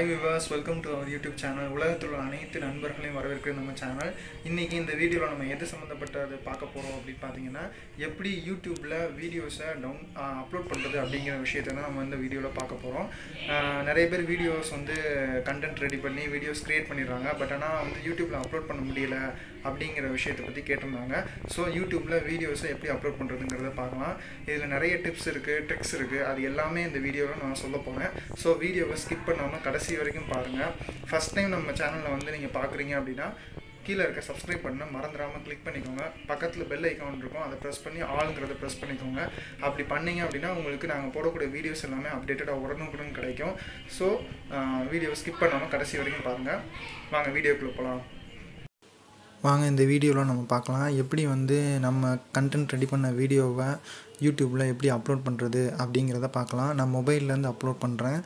hi விவாஸ் welcome to our YouTube channel உலகத்தில் உள்ள அனைத்து நண்பர்களையும் வரவேற்கிற நம்ம சேனல் இன்றைக்கி இந்த வீடியோவில் நம்ம எது சம்மந்தப்பட்டது பார்க்க போகிறோம் அப்படின்னு பார்த்தீங்கன்னா எப்படி யூடியூப்பில் வீடியோஸை டவுன் அப்லோட் பண்ணுறது அப்படிங்கிற விஷயத்தை தான் நம்ம இந்த வீடியோவில் பார்க்க போகிறோம் நிறைய பேர் வீடியோஸ் வந்து கண்டென்ட் ரெடி பண்ணி வீடியோஸ் க்ரியேட் பண்ணிடுறாங்க பட் ஆனால் வந்து யூடியூப்பில் அப்லோட் பண்ண முடியல அப்படிங்கிற விஷயத்தை பற்றி கேட்டிருந்தாங்க ஸோ யூடியூப்பில் வீடியோஸை எப்படி அப்லோட் பண்ணுறதுங்கிறத பார்க்கலாம் இதில் நிறைய டிப்ஸ் இருக்குது ட்ரிக்ஸ் இருக்குது அது எல்லாமே இந்த வீடியோவில் நான் சொல்ல போகிறேன் ஸோ வீடியோவை ஸ்கிப் பண்ணாமல் கடைசி கடைசி வரைக்கும் பாருங்கள் ஃபஸ்ட் டைம் நம்ம சேனலில் வந்து நீங்கள் பார்க்குறீங்க அப்படின்னா கீழே இருக்க சப்ஸ்கிரைப் பண்ண மறந்துடாமல் கிளிக் பண்ணிக்கோங்க பக்கத்தில் பெல் ஐக்கான் இருக்கும் அதை ப்ரெஸ் பண்ணி ஆளுங்கிறத ப்ரெஸ் பண்ணிக்கோங்க அப்படி பண்ணிங்க அப்படின்னா உங்களுக்கு நாங்கள் போடக்கூடிய வீடியோஸ் எல்லாமே அப்டேட்டடாக உடனுக்குடன் கிடைக்கும் ஸோ வீடியோ ஸ்கிப் பண்ணாமல் கடைசி வரைக்கும் பாருங்கள் வாங்க வீடியோக்குள்ளே போகலாம் வாங்க இந்த வீடியோவில் நம்ம பார்க்கலாம் எப்படி வந்து நம்ம கண்டென்ட் ரெடி பண்ண வீடியோவை யூடியூப்பில் எப்படி அப்லோட் பண்ணுறது அப்படிங்கிறத பார்க்கலாம் நான் மொபைல்லேருந்து அப்லோட் பண்ணுறேன்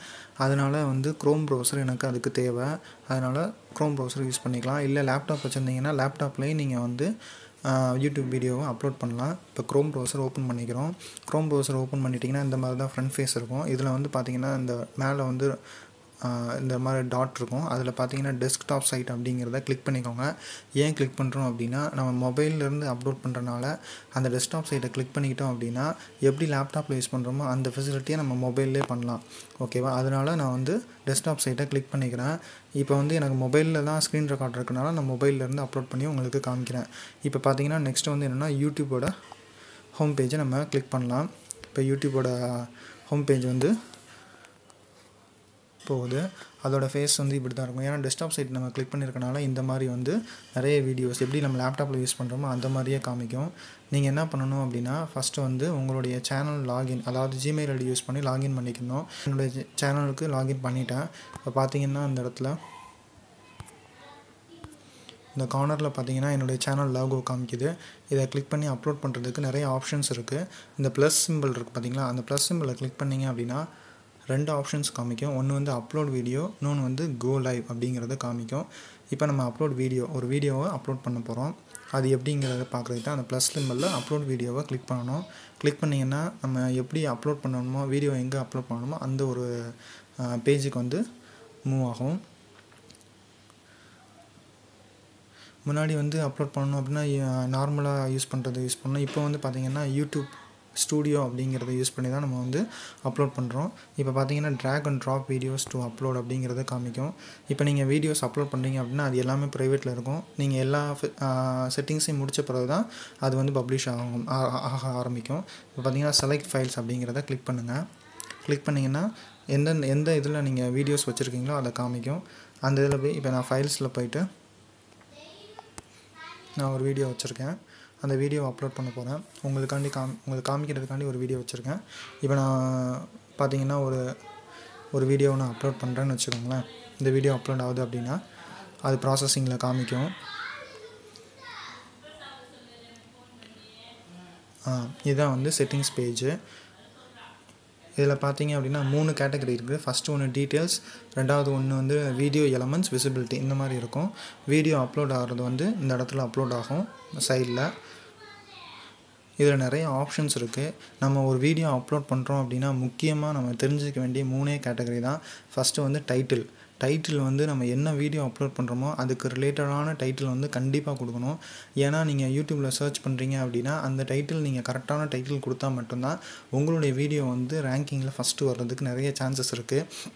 அதனால் வந்து க்ரோம் ப்ரௌசர் எனக்கு அதுக்கு தேவை அதனால் க்ரோம் ப்ரௌசர் யூஸ் பண்ணிக்கலாம் இல்லை லேப்டாப் வச்சுருந்தீங்கன்னா லேப்டாப்லேயும் நீங்கள் வந்து யூடியூப் வீடியோவை அப்லோட் பண்ணலாம் இப்போ க்ரோம் ப்ரௌசர் ஓப்பன் பண்ணிக்கிறோம் க்ரோம் ப்ரௌசர் ஓப்பன் பண்ணிட்டிங்கன்னா இந்த மாதிரி தான் ஃப்ரண்ட் ஃபேஸ் இருக்கும் இதில் வந்து பார்த்திங்கன்னா இந்த மேலே வந்து இந்த மாதிரி டாட் இருக்கும் அதில் பார்த்தீங்கன்னா டெஸ்க்டாப் சைட் அப்படிங்கிறத கிளிக் பண்ணிக்கோங்க ஏன் கிளிக் பண்ணுறோம் அப்படின்னா நம்ம மொபைல்லேருந்து அப்லோட் பண்ணுறனால அந்த டெஸ்க்டாப் சைட்டை கிளிக் பண்ணிக்கிட்டோம் அப்படின்னா எப்படி லேப்டாப்பில் யூஸ் பண்ணுறோமோ அந்த ஃபெசிலிட்டியை நம்ம மொபைல்லே பண்ணலாம் ஓகேவா அதனால் நான் வந்து டெஸ்க்டாப் சைட்டை கிளிக் பண்ணிக்கிறேன் இப்போ வந்து எனக்கு மொபைலில் தான் ஸ்க்ரீன் ரெக்கார்ட் இருக்கனால நான் மொபைல்லேருந்து அப்லோட் பண்ணி உங்களுக்கு காமிக்கிறேன் இப்போ பார்த்தீங்கன்னா நெக்ஸ்ட் வந்து என்னென்னா யூடியூபோட ஹோம் பேஜை நம்ம கிளிக் பண்ணலாம் இப்போ யூடியூபோட ஹோம் பேஜ் வந்து போகுது அதோட ஃபேஸ் வந்து இப்படி தான் இருக்கும் ஏன்னா டெஸ்க்டாப் சைட் நம்ம கிளிக் பண்ணியிருக்கனால இந்த மாதிரி வந்து நிறைய வீடியோஸ் எப்படி நம்ம லேப்டாப்பில் யூஸ் பண்ணுறோமோ அந்த மாதிரியே காமிக்கும் நீங்கள் என்ன பண்ணணும் அப்படின்னா ஃபஸ்ட்டு வந்து உங்களுடைய சேனல் லாகின் அதாவது ஜிமெயில் ஐடி யூஸ் பண்ணி லாகின் பண்ணிக்கணும் என்னுடைய சேனலுக்கு லாகின் பண்ணிட்டேன் இப்போ பார்த்தீங்கன்னா அந்த இடத்துல இந்த கார்னரில் பார்த்தீங்கன்னா என்னுடைய சேனல் லாகோ காமிக்குது இதை கிளிக் பண்ணி அப்லோட் பண்ணுறதுக்கு நிறைய ஆப்ஷன்ஸ் இருக்குது இந்த ப்ளஸ் சிம்பிள் இருக்குது பார்த்தீங்களா அந்த ப்ளஸ் சிம்பிளை கிளிக் பண்ணிங்க அப்படின்னா ரெண்டு ஆப்ஷன்ஸ் காமிக்கும் ஒன்று வந்து அப்லோட் வீடியோ இன்னொன்று வந்து கோ லைவ் அப்படிங்கிறத காமிக்கும் இப்போ நம்ம அப்லோட் வீடியோ ஒரு வீடியோவை அப்லோட் பண்ண போகிறோம் அது எப்படிங்கிறத பார்க்குறது தான் அந்த ப்ளஸ் சிம்பிளில் அப்லோட் வீடியோவை கிளிக் பண்ணணும் கிளிக் பண்ணிங்கன்னா நம்ம எப்படி அப்லோட் பண்ணணுமோ வீடியோ எங்கே அப்லோட் பண்ணணுமோ அந்த ஒரு பேஜுக்கு வந்து மூவ் ஆகும் முன்னாடி வந்து அப்லோட் பண்ணணும் அப்படின்னா நார்மலாக யூஸ் பண்ணுறது யூஸ் பண்ணோம் இப்போ வந்து பார்த்திங்கன்னா யூடியூப் ஸ்டூடியோ அப்படிங்கிறத யூஸ் பண்ணி தான் நம்ம வந்து அப்லோட் பண்ணுறோம் இப்போ பார்த்தீங்கன்னா drag and drop videos to upload அப்படிங்கிறத காமிக்கும் இப்போ நீங்கள் வீடியோஸ் அப்லோட் பண்ணுறீங்க அப்படின்னா அது எல்லாமே ப்ரைவேட்டில் இருக்கும் நீங்கள் எல்லா செட்டிங்ஸையும் முடிச்ச பிறகு தான் அது வந்து பப்ளிஷ் ஆகும் ஆக ஆரம்பிக்கும் இப்போ பார்த்தீங்கன்னா செலக்ட் ஃபைல்ஸ் அப்படிங்கிறத கிளிக் பண்ணுங்கள் கிளிக் பண்ணிங்கன்னா எந்தெந்த எந்த இதில் நீங்கள் வீடியோஸ் வச்சுருக்கீங்களோ அதை காமிக்கும் அந்த இதில் போய் இப்போ நான் ஃபைல்ஸில் போயிட்டு நான் ஒரு வீடியோ வச்சுருக்கேன் அந்த வீடியோ அப்லோட் பண்ண போகிறேன் உங்களுக்காண்டி காம் உங்களுக்கு காமிக்கிறதுக்காண்டி ஒரு வீடியோ வச்சுருக்கேன் இப்போ நான் பார்த்தீங்கன்னா ஒரு ஒரு வீடியோவை நான் அப்லோட் பண்ணுறேன்னு வச்சுக்கோங்களேன் இந்த வீடியோ அப்லோட் ஆகுது அப்படின்னா அது ப்ராசஸிங்கில் காமிக்கும் இதுதான் வந்து செட்டிங்ஸ் பேஜு இதில் பார்த்தீங்க அப்படின்னா மூணு கேட்டகரி இருக்குது ஃபஸ்ட்டு ஒன்று டீட்டெயில்ஸ் ரெண்டாவது ஒன்று வந்து வீடியோ எலமெண்ட்ஸ் விசிபிலிட்டி இந்த மாதிரி இருக்கும் வீடியோ அப்லோட் ஆகிறது வந்து இந்த இடத்துல அப்லோட் ஆகும் சைடில் இதில் நிறைய ஆப்ஷன்ஸ் இருக்குது நம்ம ஒரு வீடியோ அப்லோட் பண்ணுறோம் அப்படின்னா முக்கியமாக நம்ம தெரிஞ்சிக்க வேண்டிய மூணே கேட்டகரி தான் ஃபஸ்ட்டு வந்து டைட்டில் டைட்டில் வந்து நம்ம என்ன வீடியோ அப்லோட் பண்ணுறோமோ அதுக்கு ரிலேட்டடான டைட்டில் வந்து கண்டிப்பாக கொடுக்கணும் ஏன்னா நீங்கள் யூடியூப்பில் சர்ச் பண்ணுறீங்க அப்படின்னா அந்த டைட்டில் நீங்கள் கரெக்டான டைட்டில் கொடுத்தா மட்டும்தான் உங்களுடைய வீடியோ வந்து ரேங்கிங்கில் ஃபஸ்ட்டு வர்றதுக்கு நிறைய சான்சஸ் இருக்குது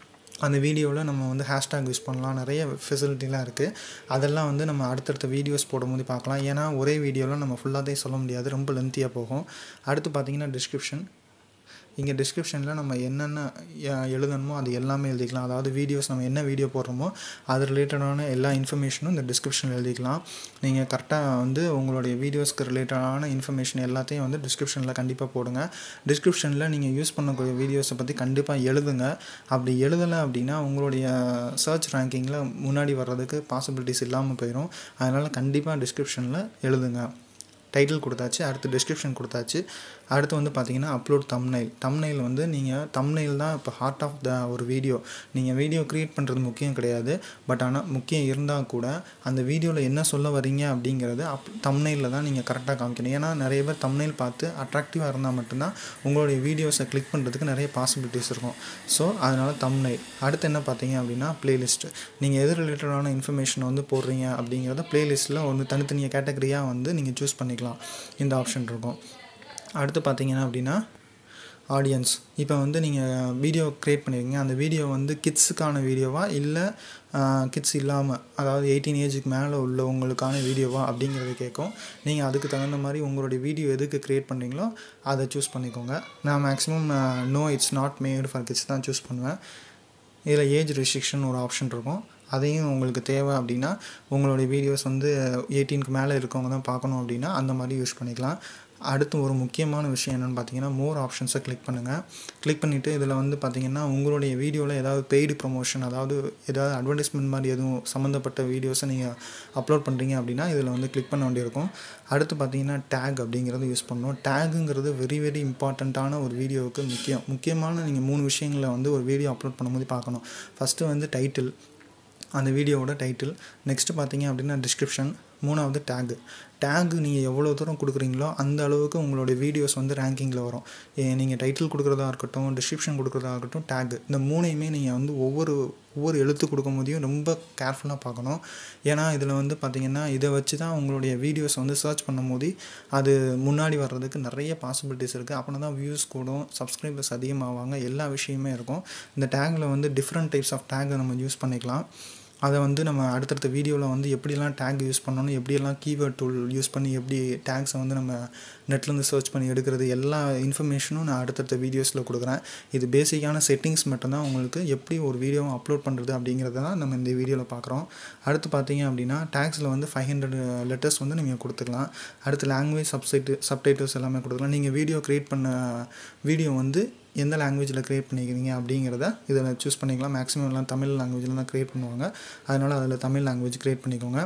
அந்த வீடியோவில் நம்ம வந்து ஹேஷ்டேக் யூஸ் பண்ணலாம் நிறைய ஃபெசிலிட்டிலாம் இருக்குது அதெல்லாம் வந்து நம்ம அடுத்தடுத்த வீடியோஸ் போடும்போது பார்க்கலாம் ஏன்னா ஒரே வீடியோவில் நம்ம ஃபுல்லாகவே சொல்ல முடியாது ரொம்ப லென்த்தியாக போகும் அடுத்து பார்த்திங்கன்னா டிஸ்கிரிப்ஷன் இங்கே டிஸ்கிரிப்ஷனில் நம்ம என்னென்ன எழுதணுமோ அது எல்லாமே எழுதிக்கலாம் அதாவது வீடியோஸ் நம்ம என்ன வீடியோ போடுறோமோ அது ரிலேட்டடான எல்லா இன்ஃபர்மேஷனும் இந்த டிஸ்கிரிப்ஷனில் எழுதிக்கலாம் நீங்கள் கரெக்டாக வந்து உங்களுடைய வீடியோஸ்க்கு ரிலேட்டடான இன்ஃபர்மேஷன் எல்லாத்தையும் வந்து டிஸ்கிரிப்ஷனில் கண்டிப்பாக போடுங்க டிஸ்கிரிப்ஷனில் நீங்கள் யூஸ் பண்ணக்கூடிய வீடியோஸை பற்றி கண்டிப்பாக எழுதுங்க அப்படி எழுதலை அப்படின்னா உங்களுடைய சர்ச் ரேங்கிங்கில் முன்னாடி வர்றதுக்கு பாசிபிலிட்டிஸ் இல்லாமல் போயிடும் அதனால் கண்டிப்பாக டிஸ்கிரிப்ஷனில் எழுதுங்க டைட்டில் கொடுத்தாச்சு அடுத்து டிஸ்கிரிப்ஷன் கொடுத்தாச்சு அடுத்து வந்து பார்த்தீங்கன்னா அப்லோட் தம்னைல் தம்னைல் வந்து நீங்கள் தம்னைல் தான் இப்போ ஹார்ட் ஆஃப் த ஒரு வீடியோ நீங்கள் வீடியோ க்ரியேட் பண்ணுறது முக்கியம் கிடையாது பட் ஆனால் முக்கியம் இருந்தால் கூட அந்த வீடியோவில் என்ன சொல்ல வரீங்க அப்படிங்கிறது அப் தம்னையில் தான் நீங்கள் கரெக்டாக காமிக்கணும் ஏன்னா நிறைய பேர் தம்னைல் பார்த்து அட்ராக்டிவாக இருந்தால் மட்டும்தான் உங்களுடைய வீடியோஸை கிளிக் பண்ணுறதுக்கு நிறைய பாசிபிலிட்டிஸ் இருக்கும் ஸோ அதனால் தம்னைல் அடுத்து என்ன பார்த்தீங்க அப்படின்னா ப்ளேலிஸ்ட்டு நீங்கள் எது ரிலேட்டடான இன்ஃபர்மேஷன் வந்து போடுறீங்க அப்படிங்கிறத ப்ளேலிஸ்ட்டில் ஒன்று தனித்தனியாக கேட்டகரியாக வந்து நீங்கள் சூஸ் பண்ணி பண்ணிக்கலாம் இந்த ஆப்ஷன் இருக்கும் அடுத்து பார்த்தீங்கன்னா அப்படின்னா ஆடியன்ஸ் இப்போ வந்து நீங்கள் வீடியோ க்ரியேட் பண்ணியிருக்கீங்க அந்த வீடியோ வந்து கிட்ஸுக்கான வீடியோவா இல்லை கிட்ஸ் இல்லாமல் அதாவது எயிட்டீன் ஏஜுக்கு மேலே உள்ளவங்களுக்கான வீடியோவா அப்படிங்கிறது கேட்கும் நீங்கள் அதுக்கு தகுந்த மாதிரி உங்களுடைய வீடியோ எதுக்கு க்ரியேட் பண்ணுறீங்களோ அதை சூஸ் பண்ணிக்கோங்க நான் maximum no it's not made for kids தான் சூஸ் பண்ணுவேன் இதில் ஏஜ் ரெஸ்ட்ரிக்ஷன் ஒரு ஆப்ஷன் இருக்கும் அதையும் உங்களுக்கு தேவை அப்படின்னா உங்களுடைய வீடியோஸ் வந்து எயிட்டீனுக்கு மேலே இருக்கவங்க தான் பார்க்கணும் அப்படின்னா அந்த மாதிரி யூஸ் பண்ணிக்கலாம் அடுத்து ஒரு முக்கியமான விஷயம் என்னென்னு பார்த்தீங்கன்னா மோர் ஆப்ஷன்ஸை கிளிக் பண்ணுங்கள் கிளிக் பண்ணிவிட்டு இதில் வந்து பார்த்திங்கன்னா உங்களுடைய வீடியோவில் ஏதாவது பெய்டு ப்ரொமோஷன் அதாவது ஏதாவது அட்வர்டைஸ்மெண்ட் மாதிரி எதுவும் சம்மந்தப்பட்ட வீடியோஸை நீங்கள் அப்லோட் பண்ணுறீங்க அப்படின்னா இதில் வந்து கிளிக் பண்ண வேண்டியிருக்கும் அடுத்து பார்த்திங்கன்னா டேக் அப்படிங்கிறது யூஸ் பண்ணணும் டேகுங்கிறது வெரி வெரி இம்பார்ட்டண்ட்டான ஒரு வீடியோவுக்கு முக்கியம் முக்கியமான நீங்கள் மூணு விஷயங்களை வந்து ஒரு வீடியோ அப்லோட் பண்ணும்போது பார்க்கணும் ஃபஸ்ட்டு வந்து டைட்டில் அந்த வீடியோவோட டைட்டில் நெக்ஸ்ட்டு பார்த்தீங்க அப்படின்னா டிஸ்கிரிப்ஷன் மூணாவது டேகு டேகு நீங்கள் எவ்வளோ தூரம் கொடுக்குறீங்களோ அந்த அளவுக்கு உங்களுடைய வீடியோஸ் வந்து ரேங்கிங்கில் வரும் நீங்கள் டைட்டில் கொடுக்குறதா இருக்கட்டும் டிஸ்கிரிப்ஷன் கொடுக்குறதா இருக்கட்டும் டேகு இந்த மூணையுமே நீங்கள் வந்து ஒவ்வொரு ஒவ்வொரு எழுத்து கொடுக்கும் போதையும் ரொம்ப கேர்ஃபுல்லாக பார்க்கணும் ஏன்னா இதில் வந்து பார்த்திங்கன்னா இதை வச்சு தான் உங்களுடைய வீடியோஸ் வந்து சர்ச் பண்ணும் போது அது முன்னாடி வர்றதுக்கு நிறைய பாசிபிலிட்டிஸ் இருக்குது அப்படின்னா தான் வியூஸ் கூடும் சப்ஸ்கிரைபர்ஸ் அதிகமாகுவாங்க எல்லா விஷயமே இருக்கும் இந்த டேங்கில் வந்து டிஃப்ரெண்ட் டைப்ஸ் ஆஃப் டேகை நம்ம யூஸ் பண்ணிக்கலாம் அதை வந்து நம்ம அடுத்தடுத்த வீடியோவில் வந்து எப்படிலாம் டேக் யூஸ் பண்ணணும் எப்படியெல்லாம் கீவேர்ட் டூல் யூஸ் பண்ணி எப்படி டேக்ஸை வந்து நம்ம நெட்லேருந்து சர்ச் பண்ணி எடுக்கிறது எல்லா இன்ஃபர்மேஷனும் நான் அடுத்தடுத்த வீடியோஸில் கொடுக்குறேன் இது பேசிக்கான செட்டிங்ஸ் மட்டும்தான் உங்களுக்கு எப்படி ஒரு வீடியோவை அப்லோட் பண்ணுறது அப்படிங்கிறத தான் நம்ம இந்த வீடியோவில் பார்க்குறோம் அடுத்து பார்த்தீங்க அப்படின்னா டேக்ஸில் வந்து ஃபைவ் ஹண்ட்ரட் லெட்டர்ஸ் வந்து நீங்கள் கொடுத்துக்கலாம் அடுத்து லாங்குவேஜ் சப்சைட்டு சப்டைட்டில்ஸ் எல்லாமே கொடுத்துக்கலாம் நீங்கள் வீடியோ க்ரியேட் பண்ண வீடியோ வந்து எந்த லாங்குவேஜில் க்ரியேட் பண்ணிக்கிறீங்க அப்படிங்கிறத இதில் சூஸ் பண்ணிக்கலாம் மேக்ஸிமம் எல்லாம் தமிழ் லாங்குவேஜில் தான் க்ரியேட் பண்ணுவாங்க அதனால் அதில் தமிழ் லாங்குவேஜ் க்ரியேட் பண்ணிக்கோங்க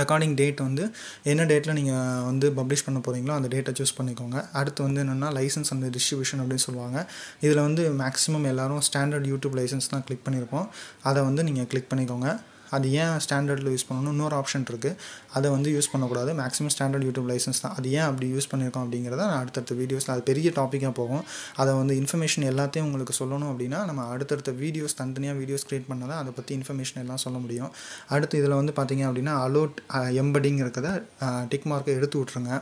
ரெக்கார்டிங் டேட் வந்து என்ன டேட்டில் நீங்கள் வந்து பப்ளிஷ் பண்ண போகிறீங்களோ அந்த டேட்டை சூஸ் பண்ணிக்கோங்க அடுத்து வந்து என்னென்னா லைசன்ஸ் அந்த டிஸ்ட்ரிபியூஷன் அப்படின்னு சொல்லுவாங்க இதில் வந்து மேக்ஸிமம் எல்லோரும் ஸ்டாண்டர்ட் யூடியூப் லைசன்ஸ் தான் கிளிக் பண்ணியிருப்போம் அதை வந்து நீங்கள் கிளிக் பண்ணிக்கோங்க அது ஏன் ஸ்டாண்டர்டில் யூஸ் பண்ணணும் இன்னொரு ஆப்ஷன் இருக்குது அதை வந்து யூஸ் பண்ணக்கூடாது மேக்ஸிமம் ஸ்டாண்டர்ட் யூடியூப் லைசன்ஸ் தான் அது ஏன் அப்படி யூஸ் பண்ணியிருக்கோம் அப்படிங்கிறத நான் அடுத்தடுத்த வீடியோஸில் அது பெரிய டாப்பிக்காக போகும் அதை வந்து இன்ஃபர்மேஷன் எல்லாத்தையும் உங்களுக்கு சொல்லணும் அப்படின்னா நம்ம அடுத்தடுத்த வீடியோஸ் தனித்தனியாக வீடியோஸ் க்ரியேட் பண்ணால் தான் அதை பற்றி இன்ஃபர்மேஷன் எல்லாம் சொல்ல முடியும் அடுத்து இதில் வந்து பார்த்திங்க அப்படின்னா அலோட் எம்படிங் இருக்கிறத டிக் மார்க்கை எடுத்து விட்ருங்க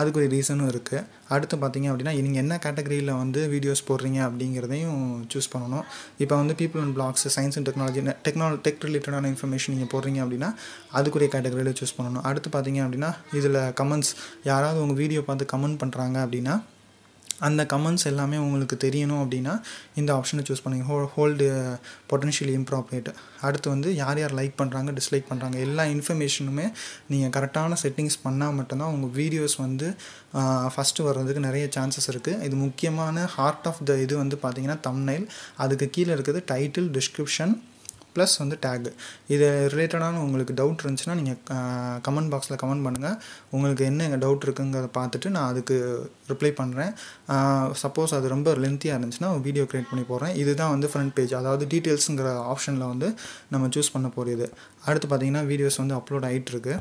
அதுக்கு ஒரு ரீசனும் இருக்குது அடுத்து பார்த்திங்க அப்படின்னா நீங்கள் என்ன கேட்டகரியில் வந்து வீடியோஸ் போடுறீங்க அப்படிங்கிறதையும் சூஸ் பண்ணணும் இப்போ வந்து people and blogs science and technology technology tech ரிலேட்டடான இன்ஃபர்மேஷன் நீங்கள் போடுறீங்க அப்படின்னா அதுக்குரிய கேட்டகரியில் சூஸ் பண்ணணும் அடுத்து பார்த்திங்க அப்படின்னா இதில் கமெண்ட்ஸ் யாராவது உங்கள் வீடியோ பார்த்து கமெண்ட் பண்ணுறாங்க அப்படின்னா அந்த கமெண்ட்ஸ் எல்லாமே உங்களுக்கு தெரியணும் அப்படின்னா இந்த ஆப்ஷனை சூஸ் பண்ணுங்கள் ஹோ ஹோல்டு பொட்டன்ஷியல் இம்ப்ராப்ரேட் அடுத்து வந்து யார் யார் லைக் பண்ணுறாங்க டிஸ்லைக் பண்ணுறாங்க எல்லா இன்ஃபர்மேஷனுமே நீங்கள் கரெக்டான செட்டிங்ஸ் பண்ணால் மட்டும்தான் உங்கள் வீடியோஸ் வந்து ஃபஸ்ட்டு வர்றதுக்கு நிறைய சான்சஸ் இருக்குது இது முக்கியமான ஹார்ட் ஆஃப் த இது வந்து பார்த்திங்கன்னா தம்னைல் அதுக்கு கீழே இருக்குது டைட்டில் டிஸ்கிரிப்ஷன் ப்ளஸ் வந்து டேக் இது ரிலேட்டடான உங்களுக்கு டவுட் இருந்துச்சுன்னா நீங்கள் கமெண்ட் பாக்ஸில் கமெண்ட் பண்ணுங்கள் உங்களுக்கு என்ன டவுட் இருக்குங்கிறத பார்த்துட்டு நான் அதுக்கு ரிப்ளை பண்ணுறேன் சப்போஸ் அது ரொம்ப லென்த்தியாக இருந்துச்சுன்னா வீடியோ க்ரியேட் பண்ணி போடுறேன் இதுதான் வந்து ஃப்ரண்ட் பேஜ் அதாவது டீட்டெயில்ஸுங்கிற ஆப்ஷனில் வந்து நம்ம சூஸ் பண்ண போகிறது அடுத்து பார்த்திங்கன்னா வீடியோஸ் வந்து அப்லோட் ஆகிட்டுருக்கு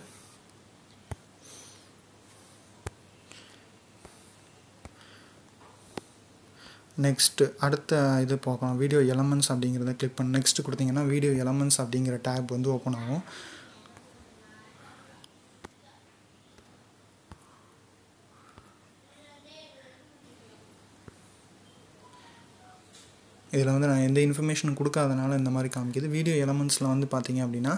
நெக்ஸ்ட்டு அடுத்த இது பார்க்கலாம் வீடியோ எலமெண்ட்ஸ் அப்படிங்கிறத கிளிக் பண்ணி நெக்ஸ்ட்டு கொடுத்திங்கன்னா வீடியோ எலமெண்ட்ஸ் அப்படிங்கிற டேப் வந்து ஓப்பன் ஆகும் இதில் வந்து நான் எந்த இன்ஃபர்மேஷன் கொடுக்காதனால இந்த மாதிரி காமிக்கிது வீடியோ எலமெண்ட்ஸில் வந்து பார்த்திங்க அப்படின்னா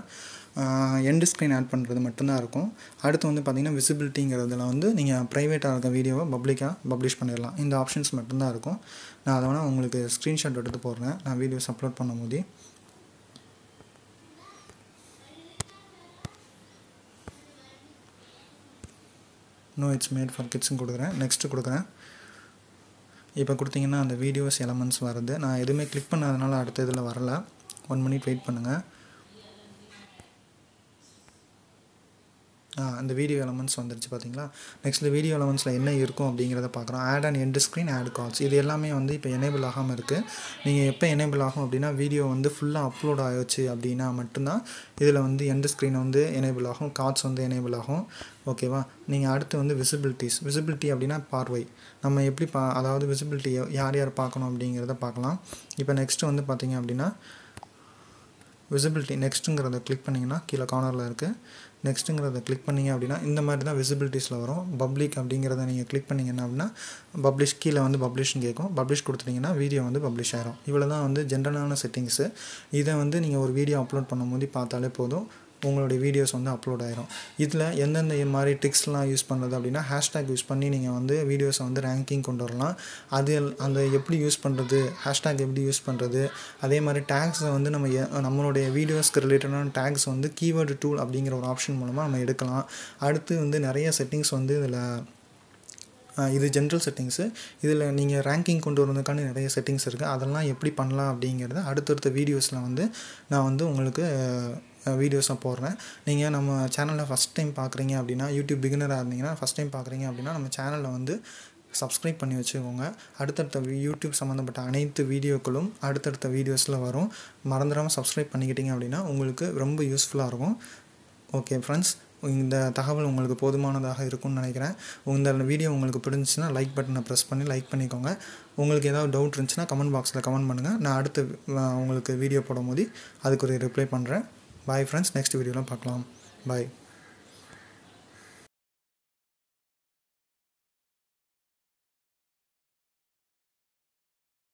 எண்ட் ஸ்க்ரீன் ஆட் பண்ணுறது மட்டும்தான் இருக்கும் அடுத்து வந்து பார்த்திங்கன்னா விசிபிலிட்டிங்கிறதுல வந்து நீங்கள் ப்ரைவேட்டாக இருக்க வீடியோவை பப்ளிக்காக பப்ளிஷ் பண்ணிடலாம் இந்த ஆப்ஷன்ஸ் மட்டும்தான் இருக்கும் நான் அதை வேணால் உங்களுக்கு ஸ்க்ரீன்ஷாட் எடுத்து போடுறேன் நான் வீடியோஸ் அப்லோட் பண்ணும் போது நோ இட்ஸ் மேட் ஃபார் கிட்ஸும் கொடுக்குறேன் நெக்ஸ்ட்டு கொடுக்குறேன் இப்போ கொடுத்தீங்கன்னா அந்த வீடியோஸ் எலமெண்ட்ஸ் வருது நான் எதுவுமே கிளிக் பண்ணாதனால அடுத்த இதில் வரல ஒன் மினிட் வெயிட் பண்ணுங்கள் அந்த வீடியோ எலமெண்ட்ஸ் வந்துருச்சு பார்த்தீங்களா நெக்ஸ்ட் வீடியோ எலமெண்ட்ஸில் என்ன இருக்கும் அப்படிங்கிறத பார்க்குறோம் add an end screen add cards இது எல்லாமே வந்து இப்போ எனேபிள் ஆகாமல் இருக்குது நீங்கள் எப்போ எனேபிள் ஆகும் அப்படின்னா வீடியோ வந்து ஃபுல்லாக அப்லோட் ஆகிடுச்சு அப்படின்னா மட்டும்தான் இதில் வந்து எண்ட் ஸ்க்ரீன் வந்து எனேபிள் ஆகும் கார்ட்ஸ் வந்து எனேபிள் ஆகும் ஓகேவா நீங்கள் அடுத்து வந்து விசிபிலிட்டிஸ் விசிபிலிட்டி அப்படின்னா பார்வை நம்ம எப்படி பா அதாவது விசிபிலிட்டி யார் யார் பார்க்கணும் அப்படிங்கிறத பார்க்கலாம் இப்போ நெக்ஸ்ட்டு வந்து பார்த்திங்க அப்படின்னா விசிபிலிட்டி நெக்ஸ்ட்டுங்கிறத கிளிக் பண்ணிங்கன்னா கீழே கார்னரில் இருக்குது நெக்ஸ்ட்டுங்கிறத கிளிக் பண்ணிங்க அப்படின்னா இந்த மாதிரி தான் விசிபிலிட்டிஸில் வரும் பப்ளிக் அப்படிங்கிறத நீங்கள் கிளிக் பண்ணிங்கன்னா அப்படின்னா பப்ளிஷ் கீழே வந்து பப்ளிஷ்னு கேட்கும் பப்ளிஷ் கொடுத்துட்டிங்கன்னா வீடியோ வந்து பப்ளிஷ் ஆகிரும் இவ்வளோ தான் வந்து ஜென்ரலான செட்டிங்ஸு இதை வந்து நீங்கள் ஒரு வீடியோ அப்லோட் பண்ணும்போது பார்த்தாலே போதும் உங்களுடைய வீடியோஸ் வந்து அப்லோட் ஆயிரும் இதில் எந்தெந்த மாதிரி ட்ரிக்ஸ்லாம் யூஸ் பண்ணுறது அப்படின்னா ஹேஷ்டேக் யூஸ் பண்ணி நீங்கள் வந்து வீடியோஸை வந்து ரேங்கிங் கொண்டு வரலாம் அது அந்த எப்படி யூஸ் பண்ணுறது ஹேஷ்டேக் எப்படி யூஸ் பண்ணுறது அதே மாதிரி டேக்ஸை வந்து நம்ம நம்மளுடைய வீடியோஸ்க்கு ரிலேட்டடான டேக்ஸ் வந்து கீவேர்டு டூல் அப்படிங்கிற ஒரு ஆப்ஷன் மூலமாக நம்ம எடுக்கலாம் அடுத்து வந்து நிறைய செட்டிங்ஸ் வந்து இதில் இது ஜென்ரல் செட்டிங்ஸு இதில் நீங்கள் ரேங்கிங் கொண்டு வரதுக்கான நிறைய செட்டிங்ஸ் இருக்குது அதெல்லாம் எப்படி பண்ணலாம் அப்படிங்கிறத அடுத்தடுத்த வீடியோஸில் வந்து நான் வந்து உங்களுக்கு வீடியோஸ்லாம் போடுறேன் நீங்கள் நம்ம சேனலில் ஃபஸ்ட் டைம் பார்க்குறீங்க அப்படின்னா யூடியூப் பிகினராக இருந்தீங்கன்னா ஃபஸ்ட் டைம் பார்க்குறீங்க அப்படின்னா நம்ம சேனலில் வந்து சப்ஸ்கிரைப் பண்ணி வச்சுக்கோங்க அடுத்தடுத்த யூடியூப் சம்மந்தப்பட்ட அனைத்து வீடியோக்களும் அடுத்தடுத்த வீடியோஸில் வரும் மறந்துடாமல் சப்ஸ்கிரைப் பண்ணிக்கிட்டிங்க அப்படின்னா உங்களுக்கு ரொம்ப யூஸ்ஃபுல்லாக இருக்கும் ஓகே ஃப்ரெண்ட்ஸ் இந்த தகவல் உங்களுக்கு போதுமானதாக இருக்கும்னு நினைக்கிறேன் இந்த வீடியோ உங்களுக்கு பிடிச்சின்னா லைக் பட்டனை ப்ரெஸ் பண்ணி லைக் பண்ணிக்கோங்க உங்களுக்கு ஏதாவது டவுட் இருந்துச்சுன்னா கமெண்ட் பாக்ஸில் கமெண்ட் பண்ணுங்கள் நான் அடுத்து உங்களுக்கு வீடியோ போடும் போது அதுக்கு ஒரு ரிப்ளை பண்ணுறேன் பாய் ஃப்ரெண்ட்ஸ் நெக்ஸ்ட் வீடியோலாம் பார்க்கலாம் பாய்